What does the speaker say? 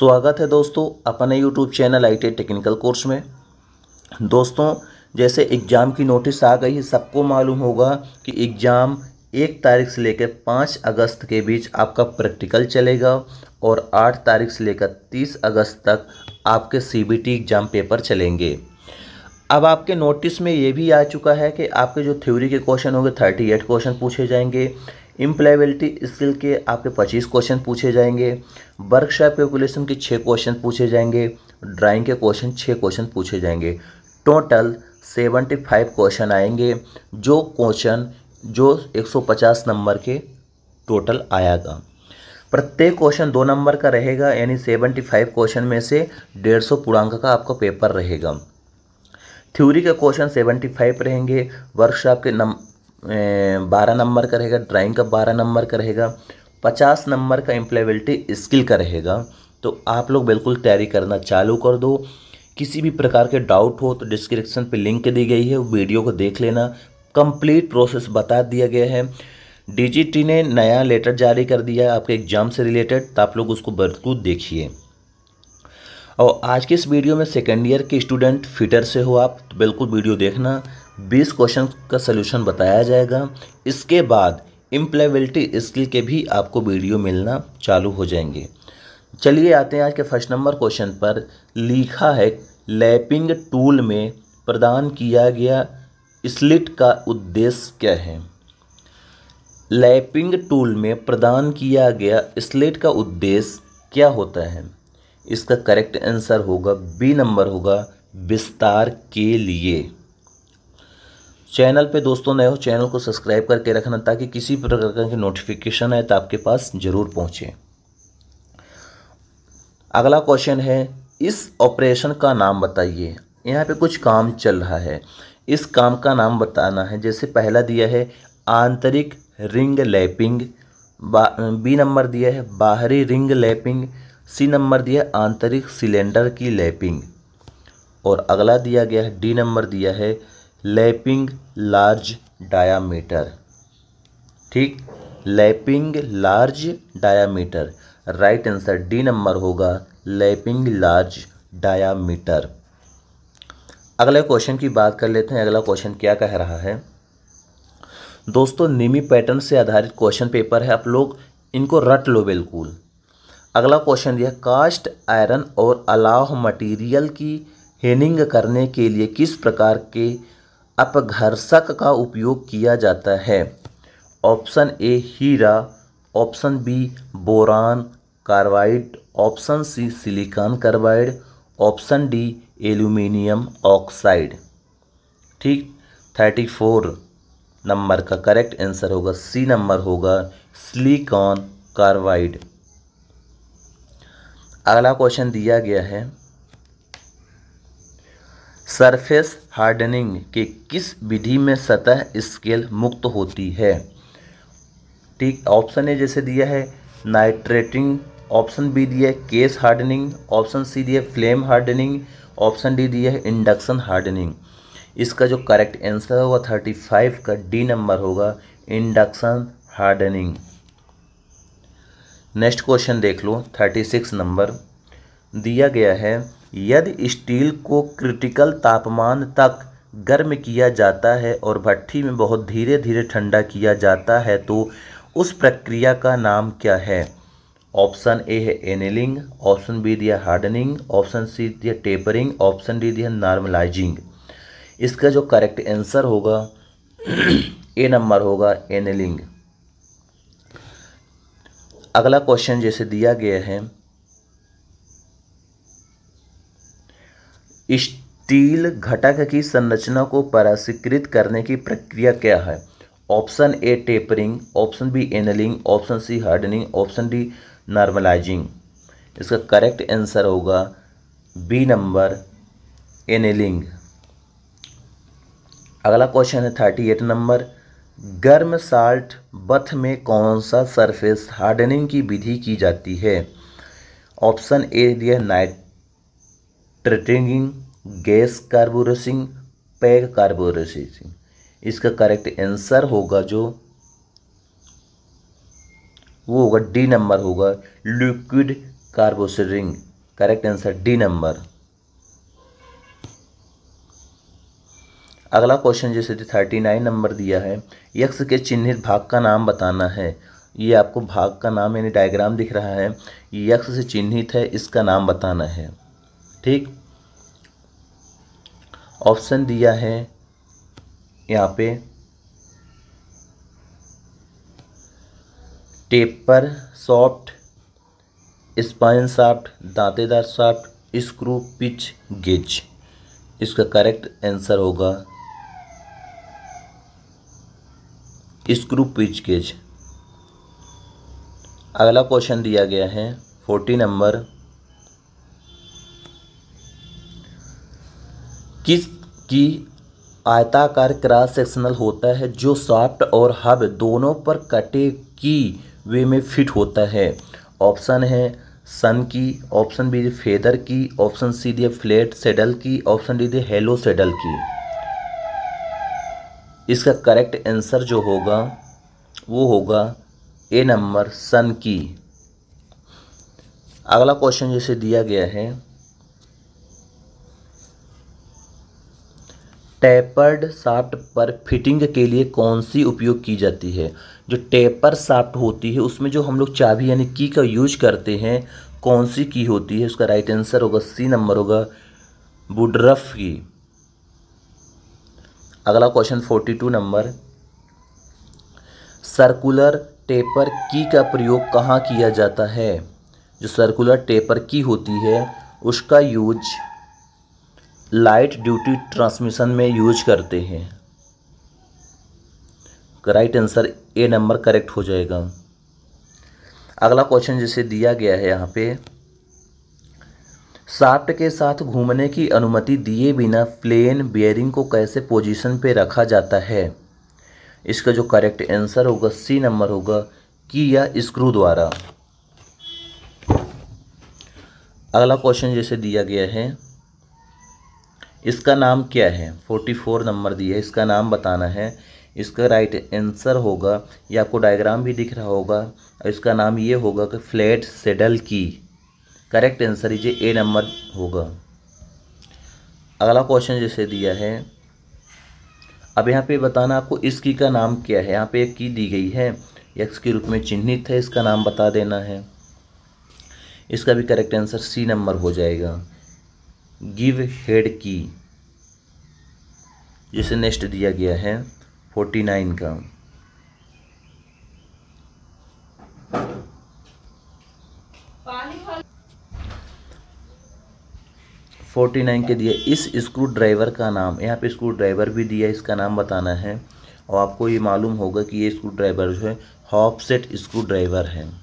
स्वागत है दोस्तों अपने YouTube channel I technical course में दोस्तों जैसे एग्ज़ाम की नोटिस आ गई है सबको मालूम होगा कि एग्ज़ाम एक तारीख से लेकर पाँच अगस्त के बीच आपका प्रैक्टिकल चलेगा और आठ तारीख से लेकर तीस अगस्त तक आपके टी एग्ज़ाम पेपर चलेंगे अब आपके नोटिस में ये भी आ चुका है कि आपके जो थ्योरी के क्वेश्चन होंगे थर्टी एट क्वेश्चन पूछे जाएंगे इम्प्लाइबिलिटी स्किल के आपके पच्चीस क्वेश्चन पूछे जाएंगे वर्कशॉप कैलकुलेशन के छः क्वेश्चन पूछे जाएंगे ड्राइंग के क्वेश्चन छः क्वेश्चन पूछे जाएंगे टोटल सेवेंटी फाइव क्वेश्चन आएंगे जो क्वेश्चन जो एक सौ पचास नंबर के टोटल आएगा प्रत्येक क्वेश्चन दो नंबर का रहेगा यानी सेवेंटी फाइव क्वेश्चन में से डेढ़ सौ पूर्णांक का आपका पेपर रहेगा थ्योरी के क्वेश्चन सेवेंटी फाइव रहेंगे वर्कशॉप के नंबर अं, बारह नंबर का रहेगा ड्राइंग का बारह नंबर का रहेगा पचास नंबर का एम्प्लॉयबिलिटी स्किल का रहेगा तो आप लोग बिल्कुल तैयारी करना चालू कर दो किसी भी प्रकार के डाउट हो तो डिस्क्रिप्शन पे लिंक दी गई है वीडियो को देख लेना कंप्लीट प्रोसेस बता दिया गया है डीजीटी ने नया लेटर जारी कर दिया है आपके एग्ज़ाम से रिलेटेड तो आप लोग उसको बिल्कुल देखिए और आज के इस वीडियो में सेकेंड ईयर के स्टूडेंट फिटर से हो आप तो बिल्कुल वीडियो देखना बीस क्वेश्चन का सलूशन बताया जाएगा इसके बाद इम्प्लेबिलिटी स्किल के भी आपको वीडियो मिलना चालू हो जाएंगे चलिए आते हैं आज के फर्स्ट नंबर क्वेश्चन पर लिखा है लैपिंग टूल में प्रदान किया गया स्लिट का उद्देश्य क्या है लैपिंग टूल में प्रदान किया गया स्लिट का उद्देश्य क्या होता है इसका करेक्ट आंसर होगा बी नंबर होगा विस्तार के लिए चैनल पे दोस्तों नए हो चैनल को सब्सक्राइब करके रखना ताकि किसी भी प्रकार की नोटिफिकेशन है तो आपके पास ज़रूर पहुंचे अगला क्वेश्चन है इस ऑपरेशन का नाम बताइए यहाँ पे कुछ काम चल रहा है इस काम का नाम बताना है जैसे पहला दिया है आंतरिक रिंग लैपिंग बी नंबर दिया है बाहरी रिंग लैपिंग सी नंबर दिया है आंतरिक सिलेंडर की लैपिंग और अगला दिया गया है डी नंबर दिया है लैपिंग लार्ज डायामीटर ठीक lapping large diameter right answer D number होगा लैपिंग लार्ज डायामीटर अगले क्वेश्चन की बात कर लेते हैं अगला क्वेश्चन क्या कह रहा है दोस्तों निमी पैटर्न से आधारित क्वेश्चन पेपर है आप लोग इनको रट लो बिल्कुल अगला क्वेश्चन यह कास्ट आयरन और अलाव मटेरियल की हेनिंग करने के लिए किस प्रकार के अपघर्षक का उपयोग किया जाता है ऑप्शन ए हीरा option B boron carbide option C silicon carbide option D aluminium oxide ठीक थर्टी फोर नंबर का करेक्ट आंसर होगा सी नंबर होगा सिलिकॉन कार्बाइड अगला क्वेश्चन दिया गया है सरफेस हार्डनिंग के किस विधि में सतह स्केल मुक्त होती है ठीक ऑप्शन ए जैसे दिया है नाइट्रेटिंग ऑप्शन बी दिया है केस हार्डनिंग ऑप्शन सी दिया है फ्लेम हार्डनिंग ऑप्शन डी दिया है इंडक्शन हार्डनिंग इसका जो करेक्ट आंसर होगा थर्टी फाइव का डी नंबर होगा इंडक्शन हार्डनिंग नेक्स्ट क्वेश्चन देख लो थर्टी सिक्स नंबर दिया गया है यदि स्टील को क्रिटिकल तापमान तक गर्म किया जाता है और भट्ठी में बहुत धीरे धीरे ठंडा किया जाता है तो उस प्रक्रिया का नाम क्या है ऑप्शन ए है एनेलिंग ऑप्शन बी दिया हार्डनिंग ऑप्शन सी दिया टेपरिंग ऑप्शन डी दिया नॉर्मलाइजिंग इसका जो करेक्ट आंसर होगा ए नंबर होगा एनेलिंग अगला क्वेश्चन जैसे दिया गया है स्टील घटक की संरचना को पारस्यकृत करने की प्रक्रिया क्या है option A tapering option B annealing option C hardening option D normalising इसका करेक्ट आंसर होगा बी नंबर एनेलिंग अगला क्वेश्चन है थर्टी एट नंबर गर्म साल्ट बथ में कौन सा सरफेस हार्डनिंग की विधि की जाती है ऑप्शन ए दिया nitriding gas carburising pack carburising इसका करेक्ट आंसर होगा जो वो होगा डी नंबर होगा liquid carburising correct answer D number अगला क्वेश्चन जैसे थे थर्टी नाइन नंबर दिया है यक्ष के चिन्हित भाग का नाम बताना है ये आपको भाग का नाम यानी डायग्राम दिख रहा है यक्ष से चिन्हित है इसका नाम बताना है ठीक ऑप्शन दिया है यहाँ पे टेपर सॉफ्ट स्पाइन साफ्ट दांतेदार साफ्ट स्क्रू पिच गेज इसका करेक्ट आंसर होगा स्क्रू पिच गेज अगला क्वेश्चन दिया गया है फोर्टी नंबर किस की आयताकार क्रॉस सेक्शनल होता है जो सॉफ्ट और हब दोनों पर कटे की वे में फिट होता है ऑप्शन है sunk key option B feather key option C दिए flat saddle key option D दी हेलो सेडल की इसका करेक्ट आंसर जो होगा वो होगा ए नंबर सन की अगला क्वेश्चन जैसे दिया गया है टेपर्ड साफ्ट पर फिटिंग के लिए कौन सी उपयोग की जाती है जो टेपर साफ़्ट होती है उसमें जो हम लोग चाबी यानी की का यूज करते हैं कौन सी की होती है उसका राइट आंसर होगा सी नंबर होगा बुडरफ की अगला question forty two number circular taper key का प्रयोग कहाँ किया जाता है जो सर्कुलर टेपर की होती है उसका यूज लाइट ड्यूटी ट्रांसमिशन में यूज करते हैं right answer A number correct हो जाएगा अगला क्वेश्चन जैसे दिया गया है यहाँ पे साफ्ट के साथ घूमने की अनुमति दिए बिना प्लेन बेयरिंग को कैसे पोजीशन पे रखा जाता है इसका जो करेक्ट आंसर होगा सी नंबर होगा की या स्क्रू द्वारा अगला क्वेश्चन जैसे दिया गया है इसका नाम क्या है फोर्टी फोर नंबर दिया है इसका नाम बताना है इसका राइट आंसर होगा ये आपको डायग्राम भी दिख रहा होगा इसका नाम ये होगा कि flat saddle key correct answer ये ए नंबर होगा अगला क्वेश्चन जैसे दिया है अब यहाँ पे बताना आपको इस की का नाम क्या है यहाँ पे एक की दी गई है एक्स के रूप में चिन्हित है इसका नाम बता देना है इसका भी करेक्ट आंसर सी नंबर हो जाएगा गिव हेड की जिसे नेक्स्ट दिया गया है फोर्टी नाइन का फोर्टी नाइन के दिया इस स्क्रू ड्राइवर का नाम यहाँ पे स्क्रू ड्राइवर भी दिया इसका नाम बताना है और आपको ये मालूम होगा कि ये स्क्रू ड्राइवर जो है हॉप सेट स्क्रू ड्राइवर है